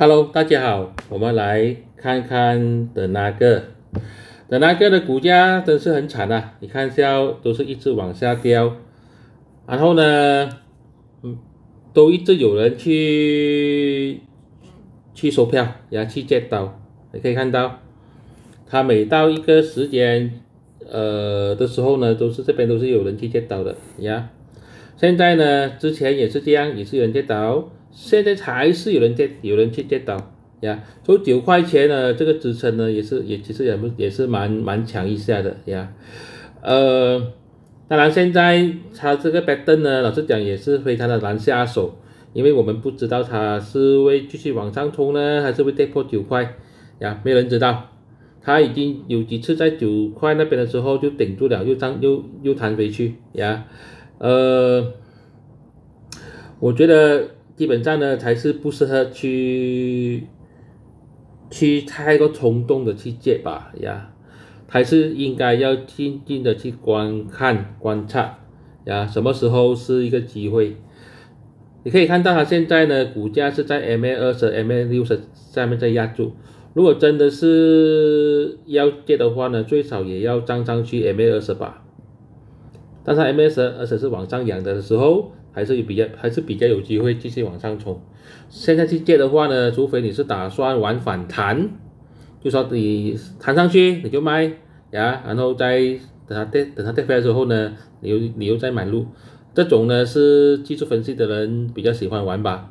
Hello，大家好，我们来看看的那个，那个的股价真是很惨啊！你看一下，都是一直往下掉，然后呢，嗯，都一直有人去去收票，然后去借刀，你可以看到，它每到一个时间，呃的时候呢，都是这边都是有人去借刀的，呀，现在呢，之前也是这样，也是有人借刀。现在还是有人跌，有人去跌倒呀，走九块钱呢，这个支撑呢也是，也其实也不，也是蛮蛮强一下的，呀，呃，当然现在它这个 e n 呢，老实讲也是非常的难下手，因为我们不知道他是会继续往上冲呢，还是会跌破九块，呀，没人知道，它已经有几次在九块那边的时候就顶住了，又涨又又弹回去，呀，呃，我觉得。基本上呢，还是不适合去去太多冲动的去借吧，呀，还是应该要静静的去观看观察，呀，什么时候是一个机会？你可以看到它现在呢，股价是在 M A 二十、M A 六十上面在压住。如果真的是要借的话呢，最少也要涨上去 M A 二十吧。但是 M A 二十，是往上扬的时候。还是比较还是比较有机会继续往上冲。现在去借的话呢，除非你是打算玩反弹，就说你弹上去你就卖呀，然后再等它跌，等它跌回来之后呢，你又你又再买入。这种呢是技术分析的人比较喜欢玩吧。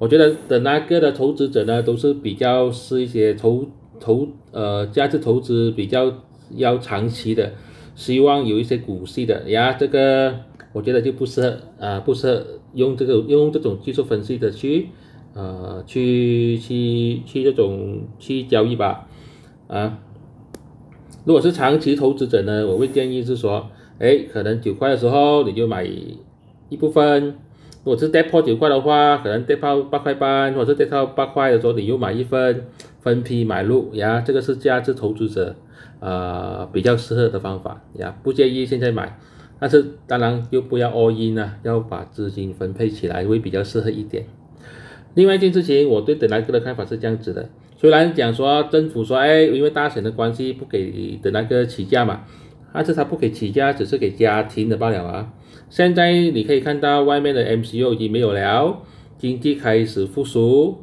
我觉得等那个的投资者呢，都是比较是一些投投呃价值投资比较要长期的，希望有一些股息的呀这个。我觉得就不适合啊，不适合用这个用这种技术分析的去，呃，去去去这种去交易吧，啊，如果是长期投资者呢，我会建议是说，哎，可能九块的时候你就买一部分，如果是跌破九块的话，可能跌破八块八，或者是跌破八块的时候，你又买一分，分批买入，呀，这个是价值投资者，啊，比较适合的方法，呀，不建议现在买。但是当然又不要 all in 啊，要把资金分配起来会比较适合一点。另外一件事情，我对等离子的看法是这样子的：，虽然讲说政府说，哎，因为大选的关系不给德离子起价嘛，但是它不给起价，只是给家庭的罢了啊。现在你可以看到外面的 MCU 已经没有了，经济开始复苏，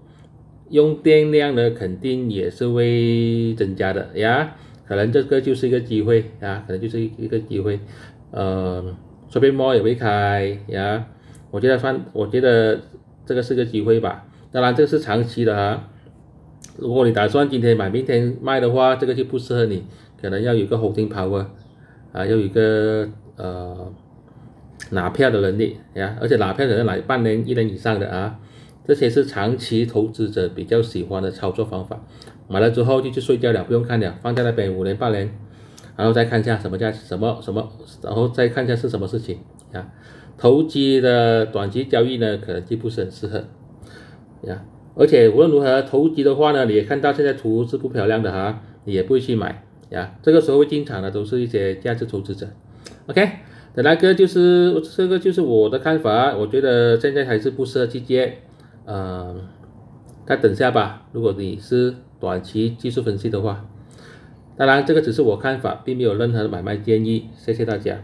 用电量呢肯定也是会增加的呀，可能这个就是一个机会啊，可能就是一个机会。呃，随便摸也会开呀，我觉得算，我觉得这个是个机会吧。当然，这个是长期的哈。如果你打算今天买明天卖的话，这个就不适合你，可能要有 holding 个 o w 跑啊，啊，要有一个呃拿票的能力呀，而且拿票也能拿半年、一年以上的啊。这些是长期投资者比较喜欢的操作方法，买了之后就去睡觉了，不用看了，放在那边五年、半年。然后再看一下什么价什么什么，然后再看一下是什么事情。呀，投机的短期交易呢，可能就不是很适合。呀，而且无论如何投机的话呢，你也看到现在图是不漂亮的哈，你也不会去买。呀，这个时候进场的都是一些价值投资者。OK，的那个就是这个就是我的看法，我觉得现在还是不适合去接。嗯，再等下吧。如果你是短期技术分析的话。当然，这个只是我看法，并没有任何买卖建议。谢谢大家。